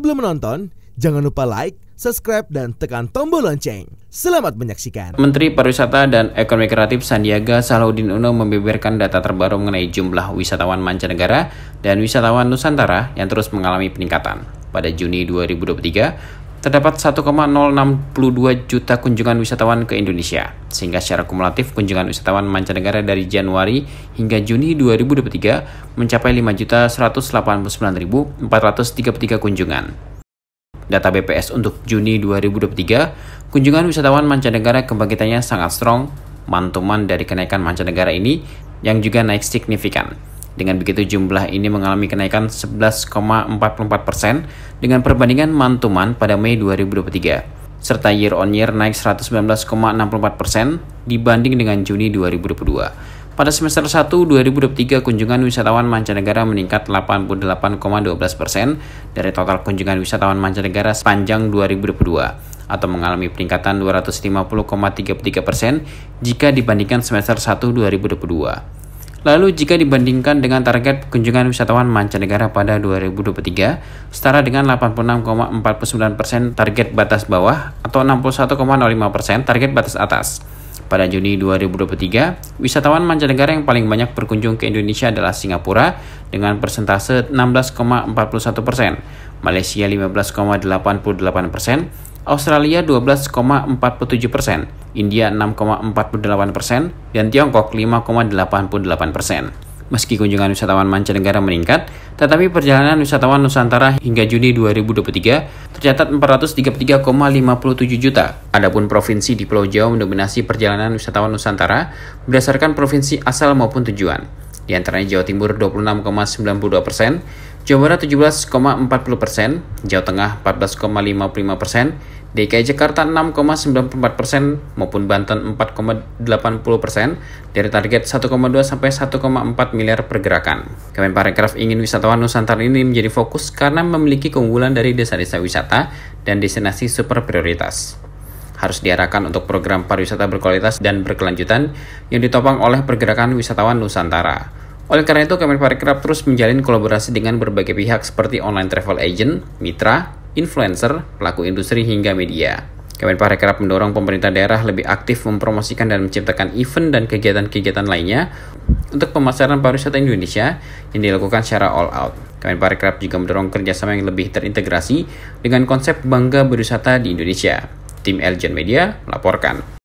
Sebelum menonton, jangan lupa like, subscribe, dan tekan tombol lonceng. Selamat menyaksikan. Menteri Pariwisata dan Ekonomi Kreatif Sandiaga Salahuddin Uno membeberkan data terbaru mengenai jumlah wisatawan mancanegara dan wisatawan Nusantara yang terus mengalami peningkatan. Pada Juni 2023, terdapat 1,062 juta kunjungan wisatawan ke Indonesia, sehingga secara kumulatif kunjungan wisatawan mancanegara dari Januari hingga Juni 2023 mencapai 5.189.433 kunjungan. Data BPS untuk Juni 2023, kunjungan wisatawan mancanegara kebangkitannya sangat strong, mantuman dari kenaikan mancanegara ini yang juga naik signifikan, dengan begitu jumlah ini mengalami kenaikan 11,44% persen dengan perbandingan mantuman pada Mei 2023 serta year on year naik 119,64% dibanding dengan Juni 2022. Pada semester 1 2023 kunjungan wisatawan mancanegara meningkat 88,12% persen dari total kunjungan wisatawan mancanegara sepanjang 2022 atau mengalami peningkatan 250,33% jika dibandingkan semester 1 2022. Lalu jika dibandingkan dengan target kunjungan wisatawan mancanegara pada 2023, setara dengan 86,49% target batas bawah atau 61,05% target batas atas. Pada Juni 2023, wisatawan mancanegara yang paling banyak berkunjung ke Indonesia adalah Singapura dengan persentase 16,41%, Malaysia 15,88%, Australia 12,47%, persen, India 6,48%, persen, dan Tiongkok 5,88%. persen. Meski kunjungan wisatawan mancanegara meningkat, tetapi perjalanan wisatawan Nusantara hingga Juni 2023 tercatat 433,57 juta. Adapun provinsi di Pulau Jawa mendominasi perjalanan wisatawan Nusantara berdasarkan provinsi asal maupun tujuan. Di antaranya Jawa Timur 26,92 persen, Jawa Barat 17,40 persen, Jawa Tengah 14,55 persen, DKI Jakarta 6,94 persen, maupun Banten 4,80 persen, dari target 1,2 sampai 1,4 miliar pergerakan. Kemenparekraf ingin wisatawan Nusantara ini menjadi fokus karena memiliki keunggulan dari desa-desa wisata dan destinasi super prioritas harus diarahkan untuk program pariwisata berkualitas dan berkelanjutan yang ditopang oleh pergerakan wisatawan Nusantara. Oleh karena itu, Kemenparekraf terus menjalin kolaborasi dengan berbagai pihak seperti online travel agent, mitra, influencer, pelaku industri, hingga media. Kemenparekraf mendorong pemerintah daerah lebih aktif mempromosikan dan menciptakan event dan kegiatan-kegiatan lainnya untuk pemasaran pariwisata Indonesia yang dilakukan secara all out. Kemenparekraf juga mendorong kerjasama yang lebih terintegrasi dengan konsep bangga berwisata di Indonesia. Tim Elgen Media melaporkan.